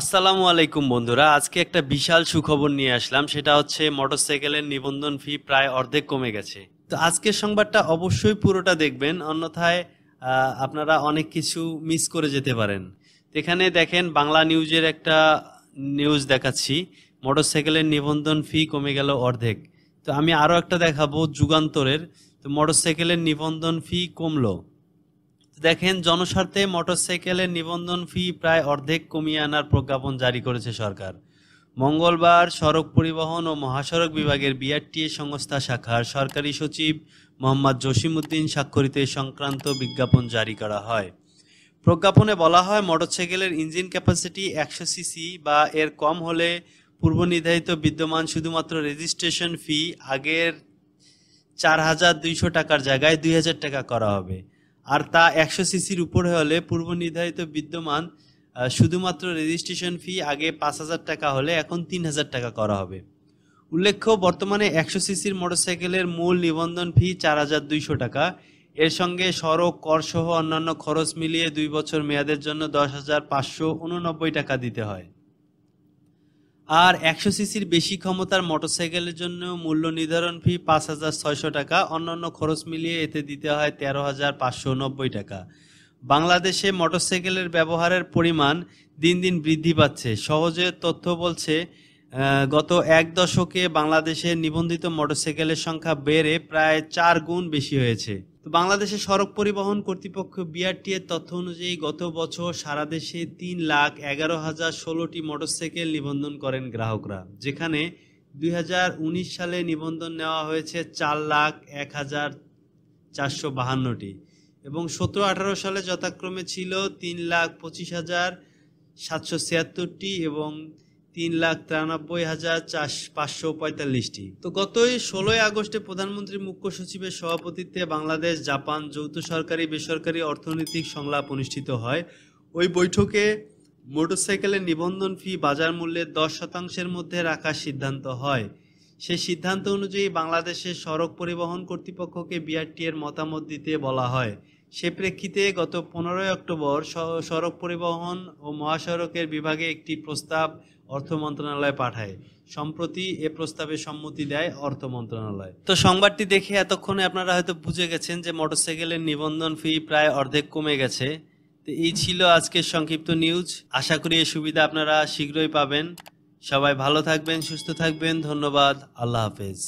আসসালামু আলাইকুম বন্ধুরা আজকে একটা বিশাল সুখবর নিয়ে আসলাম সেটা হচ্ছে মোটরসাইকেলের নিবন্ধন ফি প্রায় অর্ধেক কমে গেছে তো আজকের সংবাদটা অবশ্যই পুরোটা দেখবেন অন্যথায় আপনারা অনেক কিছু মিস করে যেতে পারেন এখানে দেখেন বাংলা নিউজের একটা নিউজ দেখাচ্ছি মোটরসাইকেলের নিবন্ধন ফি কমে গেল অর্ধেক তো আমি আরও একটা দেখাবো যুগান্তরের তো মোটরসাইকেলের নিবন্ধন ফি কমলো দেখেন জনস্বার্থে মোটরসাইকেলের নিবন্ধন ফি প্রায় অর্ধেক কমিয়ে আনার প্রজ্ঞাপন জারি করেছে সরকার মঙ্গলবার সড়ক পরিবহন ও মহাসড়ক বিভাগের বিআরটিএ সংস্থা শাখার সরকারি সচিব মোহাম্মদ জসিমুদ্দিন স্বাক্ষরিত সংক্রান্ত বিজ্ঞাপন জারি করা হয় প্রজ্ঞাপনে বলা হয় মোটরসাইকেলের ইঞ্জিন ক্যাপাসিটি একশো সিসি বা এর কম হলে পূর্ব নির্ধারিত বিদ্যমান শুধুমাত্র রেজিস্ট্রেশন ফি আগের চার হাজার দুইশো টাকার জায়গায় দুই হাজার টাকা করা হবে আর তা একশো সিসির উপর হলে পূর্ব নির্ধারিত বিদ্যমান শুধুমাত্র রেজিস্ট্রেশন ফি আগে পাঁচ হাজার টাকা হলে এখন তিন হাজার টাকা করা হবে উল্লেখ্য বর্তমানে একশো সিসির মোটরসাইকেলের মূল নিবন্ধন ফি চার হাজার দুইশো টাকা এর সঙ্গে সড়ক কর সহ অন্যান্য খরচ মিলিয়ে দুই বছর মেয়াদের জন্য দশ হাজার পাঁচশো উননব্বই টাকা দিতে হয় আর একশো সিসির বেশি ক্ষমতার মোটরসাইকেলের জন্য মূল্য নির্ধারণ ফি পাঁচ হাজার ছয়শো টাকা অন্যান্য খরচ মিলিয়ে এতে দিতে হয় তেরো হাজার পাঁচশো নব্বই টাকা বাংলাদেশে মোটরসাইকেলের ব্যবহারের পরিমাণ দিন দিন বৃদ্ধি পাচ্ছে সহজে তথ্য বলছে গত এক দশকে বাংলাদেশে নিবন্ধিত মোটরসাইকেলের সংখ্যা বেড়ে প্রায় চার গুণ বেশি হয়েছে বাংলাদেশের সড়ক পরিবহন কর্তৃপক্ষ এর তথ্য অনুযায়ী গত বছর সারা দেশে তিন লাখ এগারো হাজার ষোলোটি মোটরসাইকেল নিবন্ধন করেন গ্রাহকরা যেখানে দুই সালে নিবন্ধন নেওয়া হয়েছে চার লাখ এক হাজার চারশো বাহান্নটি এবং সতেরো আঠারো সালে যথাক্রমে ছিল তিন লাখ পঁচিশ হাজার সাতশো ছিয়াত্তরটি এবং তিন লাখ তিরানব্বই হাজার চার পাঁচশো পঁয়তাল্লিশটি তো গত ষোলোই আগস্টে প্রধানমন্ত্রী মুখ্য সচিবের সভাপতিত্বে বাংলাদেশ জাপান যৌথ সরকারি বেসরকারি অর্থনৈতিক সংলাপ অনুষ্ঠিত হয় ওই বৈঠকে মোটরসাইকেলের নিবন্ধন ফি বাজার মূল্যের দশ শতাংশের মধ্যে রাখার সিদ্ধান্ত হয় সে সিদ্ধান্ত অনুযায়ী বাংলাদেশের সড়ক পরিবহন কর্তৃপক্ষকে বিআরটি এর মতামত দিতে বলা হয় সে প্রেক্ষিতে গত পনেরোই অক্টোবর সড়ক পরিবহন ও মহাসড়কের বিভাগে একটি প্রস্তাব অর্থ মন্ত্রণালয় পাঠায় সম্প্রতি এ প্রস্তাবে সম্মতি দেয় অর্থ মন্ত্রণালয় তো সংবাদটি দেখে এতক্ষণে আপনারা হয়তো বুঝে গেছেন যে মোটরসাইকেলের নিবন্ধন ফি প্রায় অর্ধেক কমে গেছে তো এই ছিল আজকের সংক্ষিপ্ত নিউজ আশা করি এই সুবিধা আপনারা শীঘ্রই পাবেন সবাই ভালো থাকবেন সুস্থ থাকবেন ধন্যবাদ আল্লাহ হাফেজ